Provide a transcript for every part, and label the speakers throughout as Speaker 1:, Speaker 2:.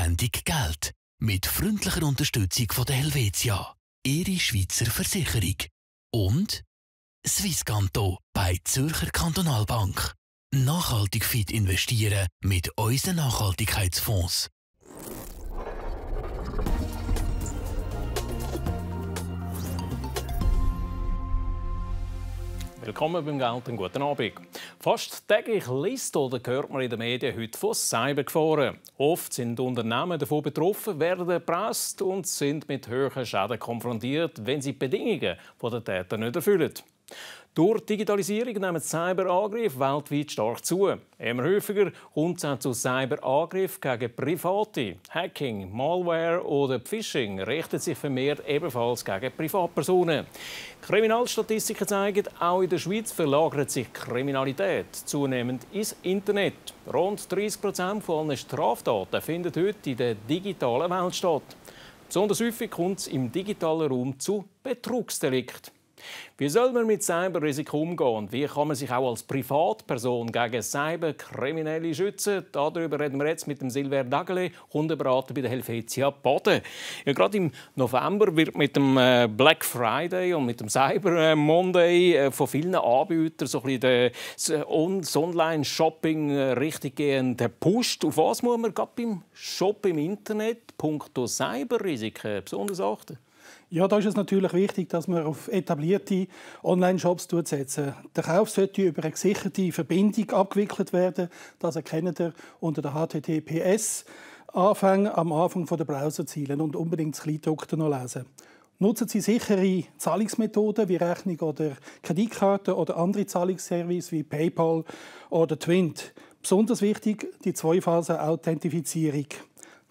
Speaker 1: Sendung Geld. Mit freundlicher Unterstützung von der Helvetia, Ihre Schweizer Versicherung. Und Swisscanto bei Zürcher Kantonalbank. Nachhaltig fit investieren mit unseren Nachhaltigkeitsfonds.
Speaker 2: Willkommen beim Geld und guten Abend. Fast täglich liest oder hört man in den Medien heute von Cybergefahren. Oft sind Unternehmen davon betroffen, werden erpresst und sind mit höheren Schäden konfrontiert, wenn sie die Bedingungen der Täter nicht erfüllen. Durch Digitalisierung nehmen Cyberangriffe weltweit stark zu. Immer häufiger kommt es auch zu Cyberangriffen gegen Private. Hacking, Malware oder Phishing richtet sich vermehrt ebenfalls gegen Privatpersonen. Kriminalstatistiken zeigen, auch in der Schweiz verlagert sich Kriminalität zunehmend ins Internet. Rund 30 Prozent von Straftaten finden heute in der digitalen Welt statt. Besonders häufig kommt es im digitalen Raum zu Betrugsdelikten. Wie soll man mit Cyberrisiko umgehen und wie kann man sich auch als Privatperson gegen Cyberkriminelle schützen? Darüber reden wir jetzt mit dem Silver Dagele, Hundeberater bei der Helvetia Baden. Ja, gerade im November wird mit dem äh, Black Friday und mit dem Cyber äh, Monday äh, von vielen Anbietern so ein bisschen das Online-Shopping richtiggehend gepusht. Auf was muss man gerade beim Shop im Internet punkto Cyberrisiken besonders achten?
Speaker 1: Ja, da ist es natürlich wichtig, dass man auf etablierte Online-Shops setzt. Der Kauf sollte über eine gesicherte Verbindung abgewickelt werden. Das erkennt ihr unter der HTTPS. Anfang am Anfang der Browserziele und unbedingt das Kleindruckte noch lesen. Nutzen Sie sichere Zahlungsmethoden wie Rechnung oder Kreditkarte oder andere Zahlungsservice wie PayPal oder Twint. Besonders wichtig die Zwei-Phasen-Authentifizierung.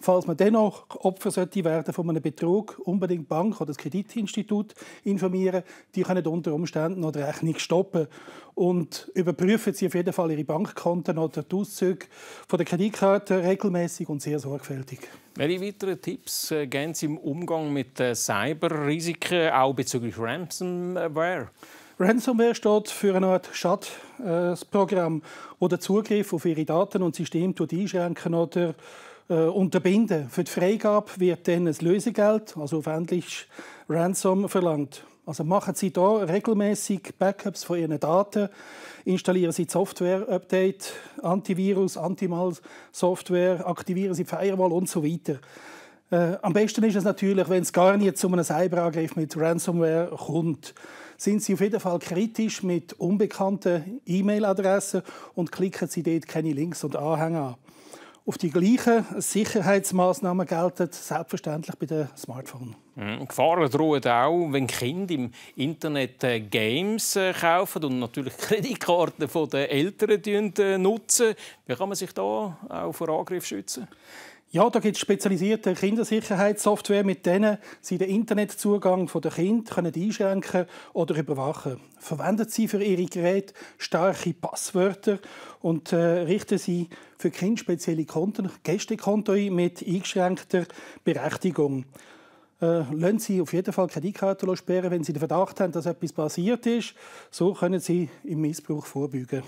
Speaker 1: Falls man dennoch Opfer sollte werden von einem Betrug, unbedingt die Bank oder das Kreditinstitut informieren. Die können unter Umständen noch die Rechnung stoppen. Und überprüfen Sie auf jeden Fall Ihre Bankkonten oder die Auszüge von der Kreditkarte regelmäßig und sehr sorgfältig.
Speaker 2: Welche weiteren Tipps äh, geben Sie im Umgang mit äh, Cyberrisiken, auch
Speaker 1: bezüglich Ransomware? Ransomware steht für eine Art Schadprogramm, äh, das den Zugriff auf Ihre Daten und Systeme einschränken oder äh, unterbinden. Für die Freigabe wird dann ein Lösegeld, also auf Englisch Ransom, verlangt. Also machen Sie da regelmäßig Backups von Ihren Daten, installieren Sie Software-Update, Antivirus, Antimal-Software, aktivieren Sie Firewall und so weiter. Äh, am besten ist es natürlich, wenn es gar nicht zu einem Cyberangriff mit Ransomware kommt. Sind Sie auf jeden Fall kritisch mit unbekannten E-Mail-Adressen und klicken Sie dort keine Links und Anhänge an auf die gleichen Sicherheitsmaßnahmen gelten, selbstverständlich bei den Smartphones.
Speaker 2: Mhm. Gefahren drohen auch, wenn Kinder im Internet äh, Games äh, kaufen und natürlich Kreditkarten der Eltern äh, nutzen. Wie kann man sich da auch vor Angriff schützen?
Speaker 1: Ja, da gibt es spezialisierte Kindersicherheitssoftware, mit denen Sie den Internetzugang der Kinder können einschränken oder überwachen Verwenden Sie für Ihre Geräte starke Passwörter und äh, richten Sie für Kinder spezielle Konten, Gästekonten ein mit eingeschränkter Berechtigung. Äh, lassen Sie auf jeden Fall Kreditkarte sperren, wenn Sie den Verdacht haben, dass etwas passiert ist. So können Sie im Missbrauch vorbeugen.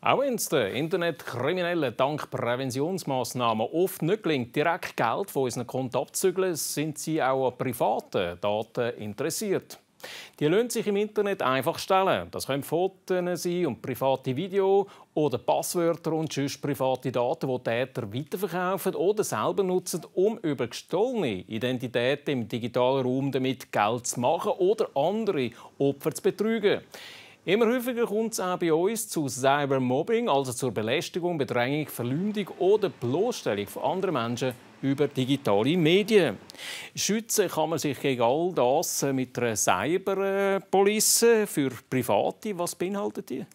Speaker 2: Auch wenn es den Internetkriminellen dank Präventionsmaßnahmen oft nicht gelingt, direkt Geld von unseren Konten abzügeln, sind sie auch an privaten Daten interessiert. Die lassen sich im Internet einfach stellen. Das können Fotos sein und private Videos oder Passwörter und sonst private Daten, die Täter weiterverkaufen oder selber nutzen, um über gestohlene Identitäten im digitalen Raum damit Geld zu machen oder andere Opfer zu betrügen. Immer häufiger kommt es auch bei uns zu Cybermobbing, also zur Belästigung, Bedrängung, Verleumdung oder Bloßstellung von anderen Menschen über digitale Medien. Schützen kann man sich gegen all das mit einer Cyberpolice für Private. Was beinhaltet die?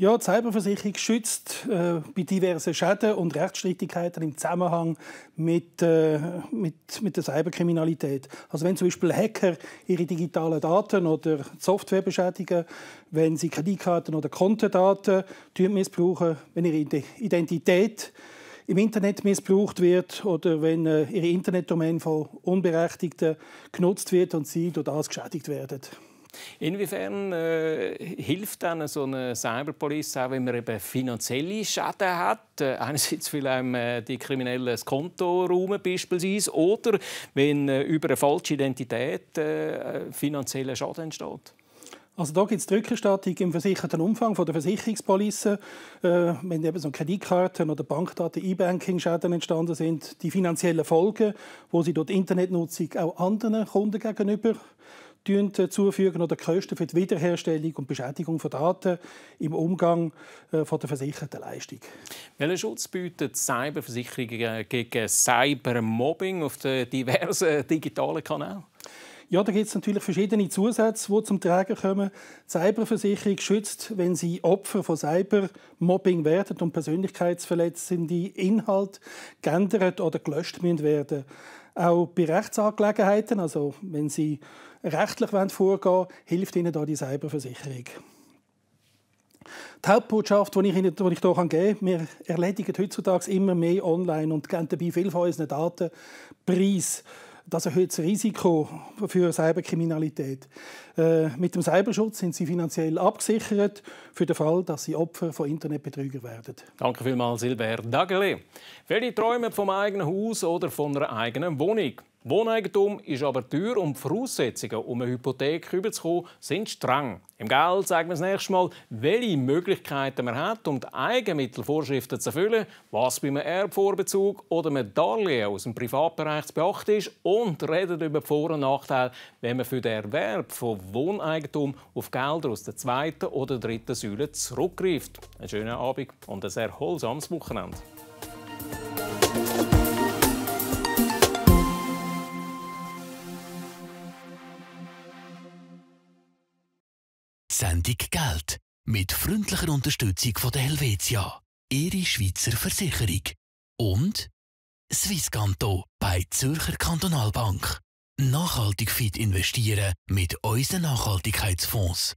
Speaker 1: Ja, die Cyberversicherung schützt äh, bei diversen Schäden und Rechtsstreitigkeiten im Zusammenhang mit, äh, mit, mit der Cyberkriminalität. Also wenn zum Beispiel Hacker ihre digitalen Daten oder Software beschädigen, wenn sie Kreditkarten oder Kontendaten missbrauchen, wenn ihre Identität im Internet missbraucht wird oder wenn äh, ihre Internetdomain von Unberechtigten genutzt wird und sie durch das geschädigt werden.
Speaker 2: Inwiefern äh, hilft dann so eine Cyberpolice, auch wenn man eben finanzielle Schäden hat? Äh, einerseits will einem äh, die Kriminellen das Konto räumen beispielsweise oder wenn äh, über eine falsche Identität äh, finanzieller Schaden entsteht?
Speaker 1: Also da gibt es die Rückerstattung im versicherten Umfang von der Versicherungspolice. Äh, wenn eben so Kreditkarten oder Bankdaten, E-Banking-Schäden entstanden sind, die finanziellen Folgen, wo sie dort Internetnutzung auch anderen Kunden gegenüber zufügen oder Kosten für die Wiederherstellung und Beschädigung von Daten im Umgang äh, von der versicherten Leistung.
Speaker 2: Welchen Schutz bietet Cyberversicherung gegen Cybermobbing auf den diversen digitalen Kanälen?
Speaker 1: Ja, da gibt es natürlich verschiedene Zusätze, die zum Tragen kommen. Die Cyberversicherung schützt, wenn sie Opfer von Cybermobbing werden und persönlichkeitsverletzende Inhalte geändert oder gelöscht werden. Auch bei Rechtsangelegenheiten, also wenn sie rechtlich vorgehen wollen, hilft Ihnen da die Cyberversicherung. Die Hauptbotschaft, die ich Ihnen die ich hier geben kann, wir erledigen heutzutage immer mehr online und geben dabei viel von unseren Daten preis. Das erhöht das Risiko für Cyberkriminalität. Äh, mit dem Cyberschutz sind Sie finanziell abgesichert für den Fall, dass Sie Opfer von Internetbetrügern werden.
Speaker 2: Danke vielmals, Silbert Dageli. Welche träumen vom eigenen Haus oder von einer eigenen Wohnung? Wohneigentum ist aber teuer und die Voraussetzungen, um eine Hypothek überzukommen, sind streng. Im Geld sagen wir das nächste Mal, welche Möglichkeiten man hat, um die Eigenmittelvorschriften zu erfüllen, was bei einem Erbvorbezug oder einem Darlehen aus dem Privatbereich zu beachten ist und reden über die Vor- und Nachteile, wenn man für den Erwerb von Wohneigentum auf Gelder aus der zweiten oder dritten Säule zurückgreift. Einen schönen Abend und ein erholsames Wochenende.
Speaker 1: Sendung Geld mit freundlicher Unterstützung von der Helvetia, Ihre Schweizer Versicherung und Swisscanto bei Zürcher Kantonalbank. Nachhaltig fit investieren mit unseren Nachhaltigkeitsfonds.